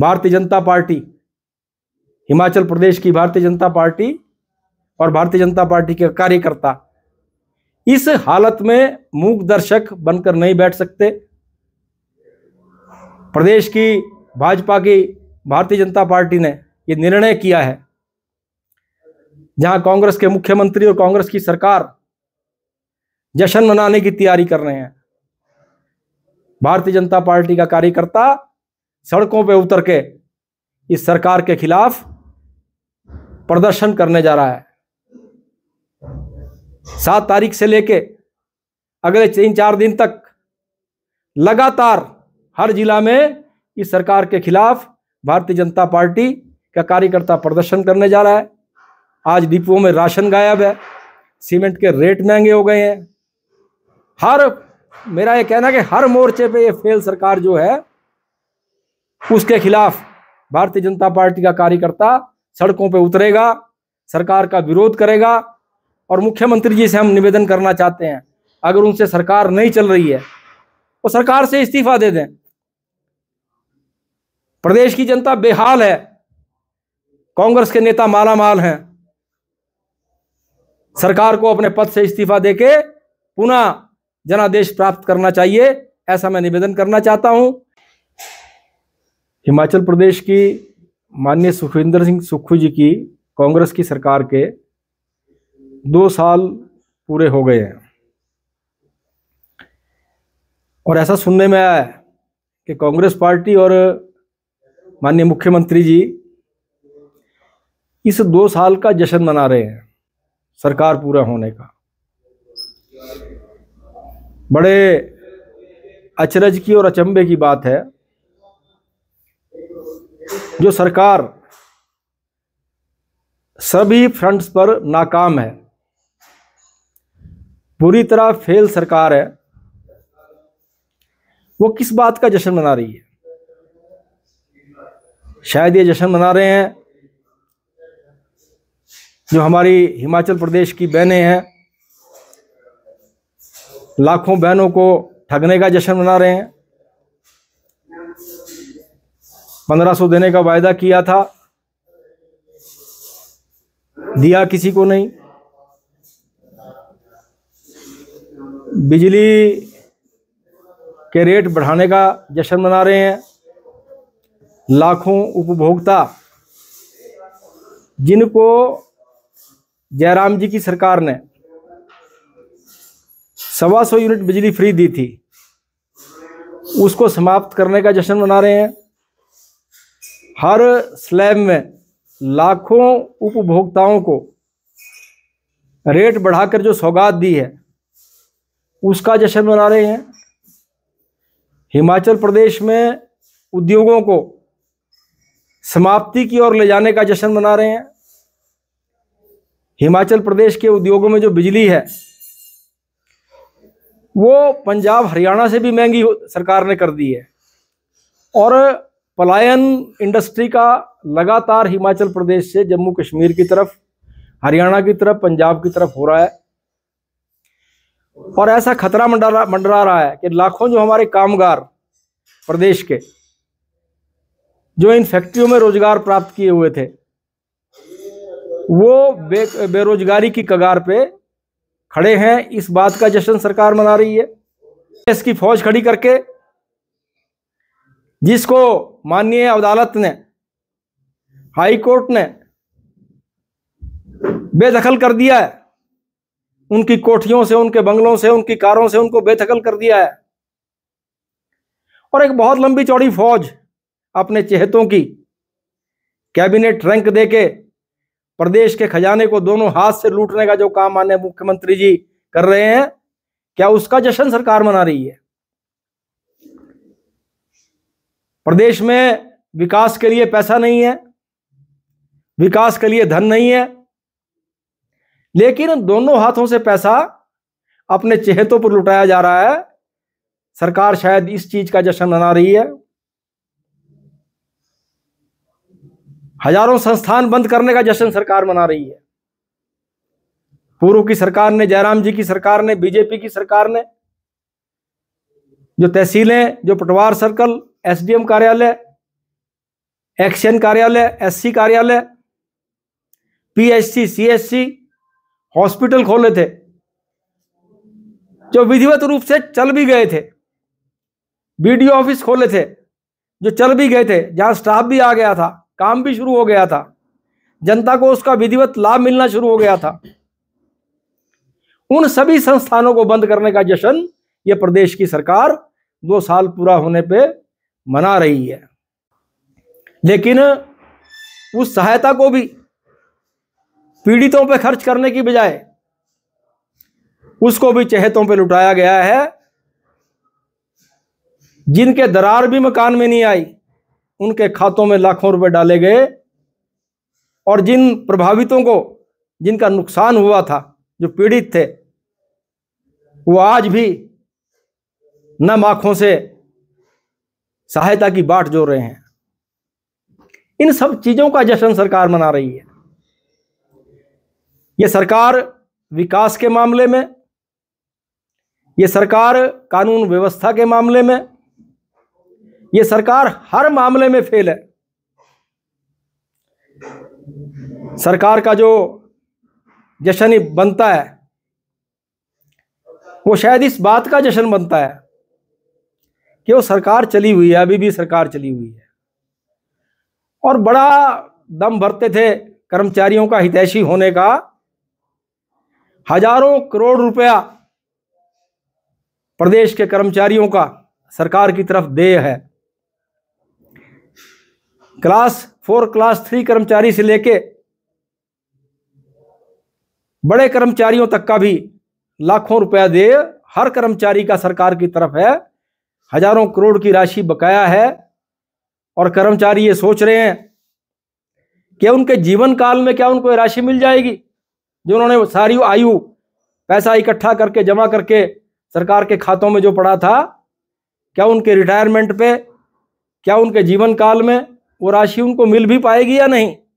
भारतीय जनता पार्टी हिमाचल प्रदेश की भारतीय जनता पार्टी और भारतीय जनता पार्टी के कार्यकर्ता इस हालत में मूक दर्शक बनकर नहीं बैठ सकते प्रदेश की भाजपा की भारतीय जनता पार्टी ने यह निर्णय किया है जहां कांग्रेस के मुख्यमंत्री और कांग्रेस की सरकार जश्न मनाने की तैयारी कर रहे हैं भारतीय जनता पार्टी का कार्यकर्ता सड़कों पे उतर के इस सरकार के खिलाफ प्रदर्शन करने जा रहा है सात तारीख से लेके अगले तीन चार दिन तक लगातार हर जिला में इस सरकार के खिलाफ भारतीय जनता पार्टी का कार्यकर्ता प्रदर्शन करने जा रहा है आज डिपो में राशन गायब है सीमेंट के रेट महंगे हो गए हैं हर मेरा ये कहना है कि हर मोर्चे पे ये फेल सरकार जो है उसके खिलाफ भारतीय जनता पार्टी का कार्यकर्ता सड़कों पर उतरेगा सरकार का विरोध करेगा और मुख्यमंत्री जी से हम निवेदन करना चाहते हैं अगर उनसे सरकार नहीं चल रही है तो सरकार से इस्तीफा दे दें प्रदेश की जनता बेहाल है कांग्रेस के नेता माला माल हैं सरकार को अपने पद से इस्तीफा देके पुनः जनादेश प्राप्त करना चाहिए ऐसा मैं निवेदन करना चाहता हूं हिमाचल प्रदेश की माननीय सुखविंदर सिंह सुक्खू जी की कांग्रेस की सरकार के दो साल पूरे हो गए हैं और ऐसा सुनने में आया है कि कांग्रेस पार्टी और माननीय मुख्यमंत्री जी इस दो साल का जश्न मना रहे हैं सरकार पूरा होने का बड़े अचरज की और अचंभे की बात है जो सरकार सभी फ्रंट्स पर नाकाम है पूरी तरह फेल सरकार है वो किस बात का जश्न मना रही है शायद ये जश्न मना रहे हैं जो हमारी हिमाचल प्रदेश की बहनें हैं लाखों बहनों को ठगने का जश्न मना रहे हैं पंद्रह सौ देने का वायदा किया था दिया किसी को नहीं बिजली के रेट बढ़ाने का जश्न मना रहे हैं लाखों उपभोक्ता जिनको जयराम जी की सरकार ने सवा सौ यूनिट बिजली फ्री दी थी उसको समाप्त करने का जश्न मना रहे हैं हर स्लैब में लाखों उपभोक्ताओं को रेट बढ़ाकर जो सौगात दी है उसका जश्न मना रहे हैं हिमाचल प्रदेश में उद्योगों को समाप्ति की ओर ले जाने का जश्न मना रहे हैं हिमाचल प्रदेश के उद्योगों में जो बिजली है वो पंजाब हरियाणा से भी महंगी सरकार ने कर दी है और पलायन इंडस्ट्री का लगातार हिमाचल प्रदेश से जम्मू कश्मीर की तरफ हरियाणा की तरफ पंजाब की तरफ हो रहा है और ऐसा खतरा मंडरा मंडरा रहा है कि लाखों जो हमारे कामगार प्रदेश के जो इन फैक्ट्रियों में रोजगार प्राप्त किए हुए थे वो बे, बेरोजगारी की कगार पे खड़े हैं इस बात का जश्न सरकार मना रही है इसकी फौज खड़ी करके जिसको माननीय अदालत ने हाई कोर्ट ने बेदखल कर दिया है उनकी कोठियों से उनके बंगलों से उनकी कारों से उनको बेदखल कर दिया है और एक बहुत लंबी चौड़ी फौज अपने चेहतों की कैबिनेट रैंक देके प्रदेश के खजाने को दोनों हाथ से लूटने का जो काम आने मुख्यमंत्री जी कर रहे हैं क्या उसका जश्न सरकार मना रही है प्रदेश में विकास के लिए पैसा नहीं है विकास के लिए धन नहीं है लेकिन दोनों हाथों से पैसा अपने चेहतों पर लुटाया जा रहा है सरकार शायद इस चीज का जश्न मना रही है हजारों संस्थान बंद करने का जश्न सरकार मना रही है पूर्व की सरकार ने जयराम जी की सरकार ने बीजेपी की सरकार ने जो तहसीलें जो पटवार सर्कल एसडीएम कार्यालय एक्शन कार्यालय एससी कार्यालय पीएचसी सी हॉस्पिटल खोले थे जो विधिवत रूप से चल भी गए थे बीडीओ ऑफिस खोले थे जो चल भी गए थे जहां स्टाफ भी आ गया था काम भी शुरू हो गया था जनता को उसका विधिवत लाभ मिलना शुरू हो गया था उन सभी संस्थानों को बंद करने का जश्न ये प्रदेश की सरकार दो साल पूरा होने पे मना रही है लेकिन उस सहायता को भी पीड़ितों पर खर्च करने की बजाय उसको भी चहेतों पर लुटाया गया है जिनके दरार भी मकान में नहीं आई उनके खातों में लाखों रुपए डाले गए और जिन प्रभावितों को जिनका नुकसान हुआ था जो पीड़ित थे वो आज भी नम आंखों से सहायता की बाट जोड़ रहे हैं इन सब चीजों का जश्न सरकार मना रही है यह सरकार विकास के मामले में ये सरकार कानून व्यवस्था के मामले में ये सरकार हर मामले में फेल है सरकार का जो जश्न बनता है वो शायद इस बात का जश्न बनता है कि वो सरकार चली हुई है अभी भी सरकार चली हुई है और बड़ा दम भरते थे कर्मचारियों का हितैषी होने का हजारों करोड़ रुपया प्रदेश के कर्मचारियों का सरकार की तरफ देय है क्लास फोर क्लास थ्री कर्मचारी से लेके बड़े कर्मचारियों तक का भी लाखों रुपया देय हर कर्मचारी का सरकार की तरफ है हजारों करोड़ की राशि बकाया है और कर्मचारी ये सोच रहे हैं कि उनके जीवन काल में क्या उनको राशि मिल जाएगी जो उन्होंने सारी आयु पैसा इकट्ठा करके जमा करके सरकार के खातों में जो पड़ा था क्या उनके रिटायरमेंट पे क्या उनके जीवन काल में वो राशि उनको मिल भी पाएगी या नहीं